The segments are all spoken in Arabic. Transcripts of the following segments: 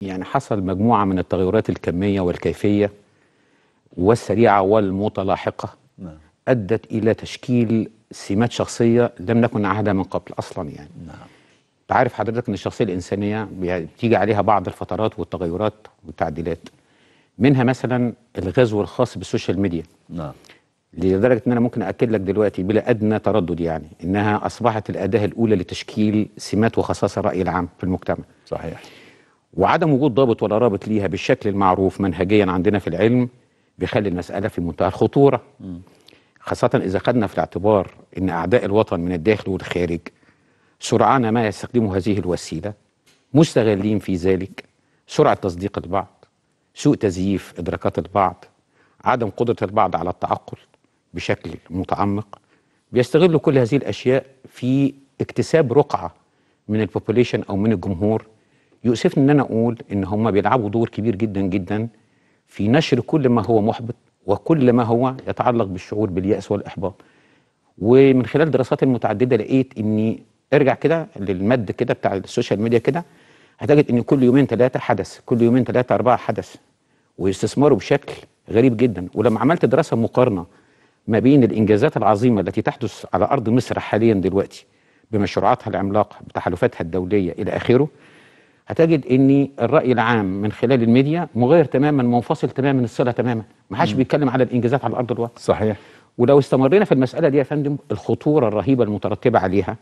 يعني حصل مجموعة من التغيرات الكمية والكيفية والسريعة والمتلاحقة نعم. أدت إلى تشكيل سمات شخصية لم نكن نعهدها من قبل أصلا يعني نعم عارف حضرتك أن الشخصية الإنسانية بتيجي يعني عليها بعض الفترات والتغيرات والتعديلات منها مثلا الغزو الخاص بالسوشيال ميديا نعم لدرجة أن أنا ممكن أكد لك دلوقتي بلا أدنى تردد يعني أنها أصبحت الأداة الأولى لتشكيل سمات وخصائص الرأي العام في المجتمع صحيح وعدم وجود ضابط ولا رابط ليها بالشكل المعروف منهجيا عندنا في العلم بيخلي المسألة في منتهى الخطورة خاصة إذا خدنا في الاعتبار أن أعداء الوطن من الداخل والخارج سرعان ما يستخدموا هذه الوسيلة مستغلين في ذلك سرعة تصديق البعض سوء تزييف إدراكات البعض عدم قدرة البعض على التعقل بشكل متعمق بيستغلوا كل هذه الأشياء في اكتساب رقعة من البوبوليشن أو من الجمهور يؤسفني ان انا اقول ان هم بيلعبوا دور كبير جدا جدا في نشر كل ما هو محبط وكل ما هو يتعلق بالشعور باليأس والإحباط ومن خلال دراسات المتعدده لقيت إني ارجع كده للمد كده بتاع السوشيال ميديا كده هتجد إن كل يومين ثلاثة حدث كل يومين ثلاثة أربعة حدث واستثماره بشكل غريب جدا ولما عملت دراسة مقارنة ما بين الإنجازات العظيمة التي تحدث على أرض مصر حاليا دلوقتي بمشروعاتها العملاقة بتحالفاتها الدولية إلى آخره هتجد ان الراي العام من خلال الميديا مغير تماما منفصل تماما الصله تماما ما حدش بيتكلم على الانجازات على ارض الواقع صحيح ولو استمرينا في المساله دي يا فندم الخطوره الرهيبه المترتبه عليها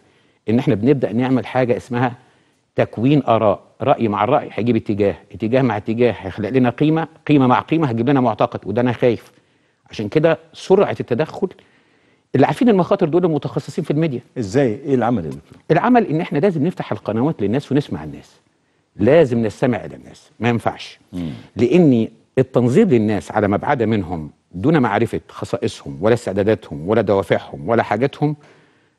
ان احنا بنبدا نعمل حاجه اسمها تكوين اراء راي مع الراي هيجيب اتجاه اتجاه مع اتجاه هيخلق لنا قيمه قيمه مع قيمه هتجيب لنا معتقد وده انا خايف عشان كده سرعه التدخل اللي عارفين المخاطر دول المتخصصين في الميديا ازاي ايه العمل اللي العمل ان احنا لازم نفتح القنوات للناس ونسمع الناس لازم نستمع الى الناس ما ينفعش لان التنظير للناس على مبعده منهم دون معرفه خصائصهم ولا استعداداتهم ولا دوافعهم ولا حاجاتهم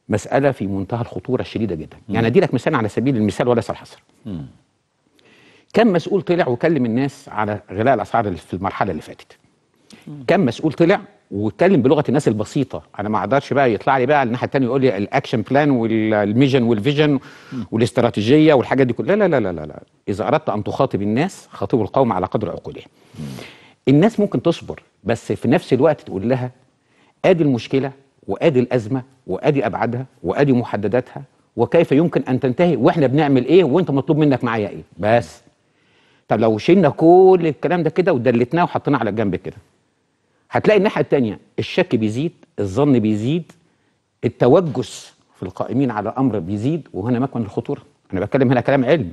مساله في منتهى الخطوره الشديده جدا مم. يعني اديلك مثال على سبيل المثال وليس الحصر كم مسؤول طلع وكلم الناس على غلاء الاسعار في المرحله اللي فاتت كم مسؤول طلع واتكلم بلغه الناس البسيطه انا ما اقدرش بقى يطلع لي بقى الناحيه الثانيه يقول لي الاكشن بلان والميجن والفيجن والاستراتيجيه والحاجات دي كلها لا لا لا لا لا اذا اردت ان تخاطب الناس خاطب القوم على قدر عقولهم الناس ممكن تصبر بس في نفس الوقت تقول لها ادي المشكله وادي الازمه وادي ابعادها وادي محدداتها وكيف يمكن ان تنتهي واحنا بنعمل ايه وانت مطلوب منك معايا ايه بس طب لو شلنا كل الكلام ده كده ودلتناه وحطيناه على الجنب كده هتلاقي الناحيه الثانيه الشك بيزيد الظن بيزيد التوجس في القائمين على امر بيزيد وهنا مكمن الخطوره انا بتكلم هنا كلام علم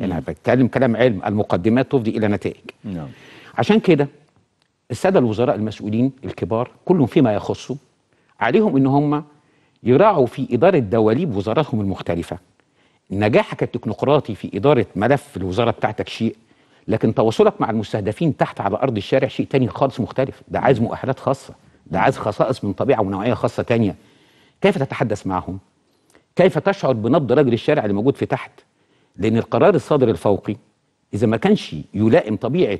انا بتكلم كلام علم المقدمات تفضي الى نتائج نعم. عشان كده الساده الوزراء المسؤولين الكبار كلهم فيما يخصه عليهم ان هم يراعوا في اداره دواليب وزاراتهم المختلفه نجاحك التكنوقراطي في اداره ملف الوزاره بتاعتك شيء لكن تواصلك مع المستهدفين تحت على ارض الشارع شيء تاني خالص مختلف ده عايز مؤهلات خاصه ده عايز خصائص من طبيعه ونوعيه خاصه تانية كيف تتحدث معهم كيف تشعر بنبض رجل الشارع اللي موجود في تحت لان القرار الصادر الفوقي اذا ما كانش يلائم طبيعه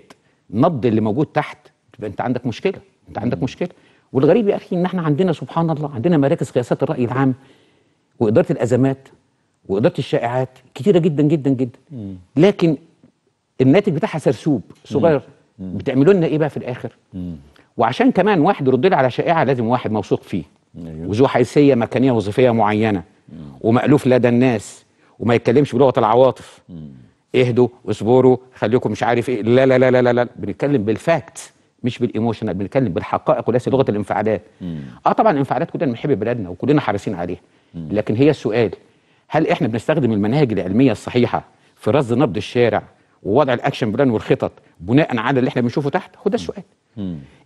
نبض اللي موجود تحت تبقى انت عندك مشكله انت عندك مشكله والغريب يا اخي ان احنا عندنا سبحان الله عندنا مراكز قياسات الراي العام واداره الازمات واداره الشائعات كتيره جدا جدا جدا لكن الناتج بتاعها سرسوب صغير بتعملوا لنا ايه بقى في الاخر وعشان كمان واحد يرد على شائعه لازم واحد موثوق فيه أيوه. وذو حيثيه مكانيه وظيفيه معينه ومألوف لدى الناس وما يتكلمش بلغه العواطف اهدوا اصبروا خليكم مش عارف ايه لا لا لا لا لا, لا. بنتكلم بالفاكت مش بالايموشنال بنتكلم بالحقائق وليس لغه الانفعالات اه طبعا الانفعالات كلنا بنحب بلادنا وكلنا حريصين عليها لكن هي السؤال هل احنا بنستخدم المناهج العلميه الصحيحه في رصد نبض الشارع ووضع الاكشن بلان والخطط بناء على اللي احنا بنشوفه تحت هو ده السؤال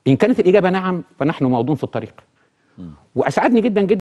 ان كانت الاجابه نعم فنحن موضوع في الطريق واسعدني جدا جدا